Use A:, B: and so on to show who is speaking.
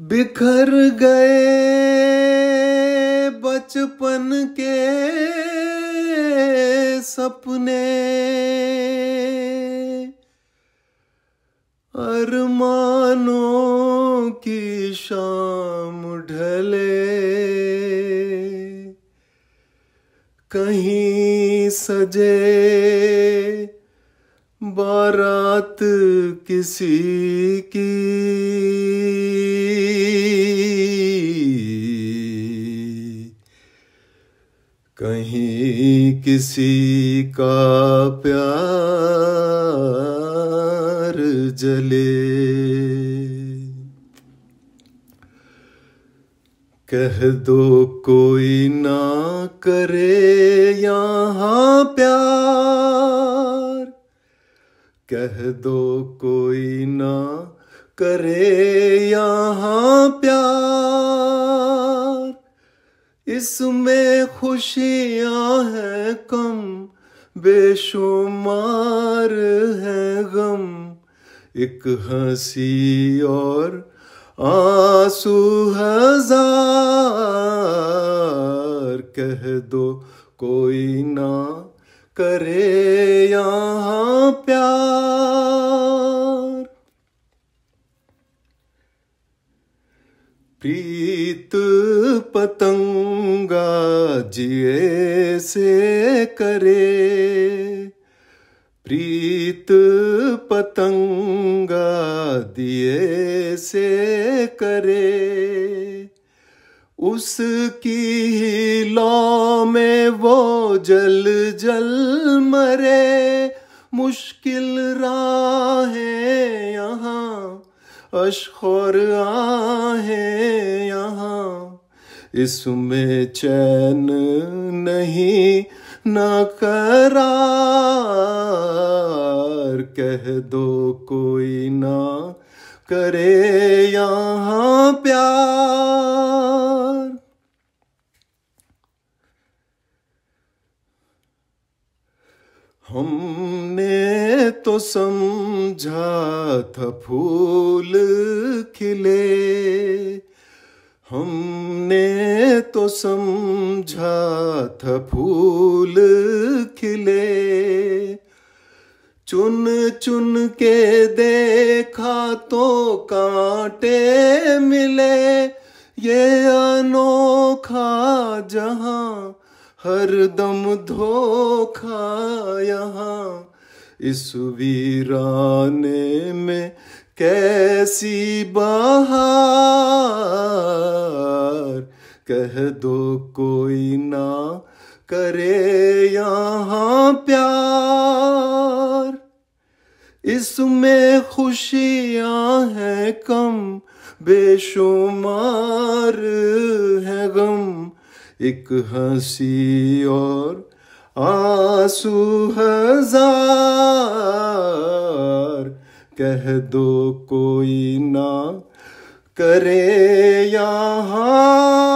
A: बिखर गए बचपन के सपने अरमानों की शाम ढले कहीं सजे बारात किसी की कहीं किसी का प्यार जले कह दो कोई ना करे यहाँ प्यार कह दो कोई ना करे यहाँ प्यार इसमें खुशियां हैं कम बेशुमार है गम एक हंसी और आंसू हजार कह दो कोई ना करे यहाँ प्यार प्रीत पतंग जिए से करे प्रीत पतंगा दिए से करे उसकी ही लौ में वो जल जल मरे मुश्किल राह यहाँ आ है यहाँ इसमें चैन नहीं न करार कह दो कोई ना करे यहाँ प्यार हमने तो समझा था फूल खिले हम हमने तो समझा था फूल खिले चुन चुन के देखा तो कांटे मिले ये अनोखा जहां हर दम धोखा यहाँ इस वीराने में कैसी बहार कह दो कोई ना करे यहाँ प्यार इसमें खुशियाँ हैं कम बेशुमार है गम एक हंसी और आंसू हजार कह दो कोई ना करे यहाँ